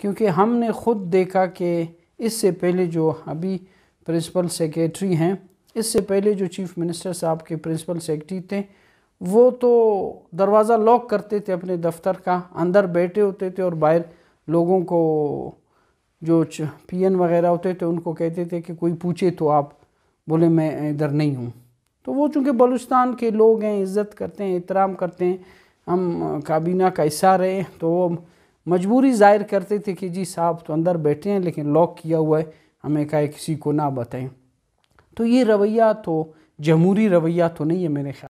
क्योंकि हमने ख़ुद देखा कि इससे पहले जो अभी प्रिंसिपल सेक्रेटरी हैं इससे पहले जो चीफ़ मिनिस्टर साहब के प्रिंसिपल सेक्रेटरी थे वो तो दरवाज़ा लॉक करते थे अपने दफ्तर का अंदर बैठे होते थे और बाहर लोगों को जो पीएन वगैरह होते थे उनको कहते थे कि कोई पूछे तो आप बोले मैं इधर नहीं हूँ तो वो चूँकि बलूचिस्तान के लोग हैं इज़्ज़त करते हैं एहतराम करते हैं हम काबीना का हिस्सा रहे तो वो मजबूरी जाहिर करते थे कि जी साहब तो अंदर बैठे हैं लेकिन लॉक किया हुआ है हमें कहा किसी को ना बताएं तो ये रवैया तो जमहूरी रवैया तो नहीं है मेरे ख्याल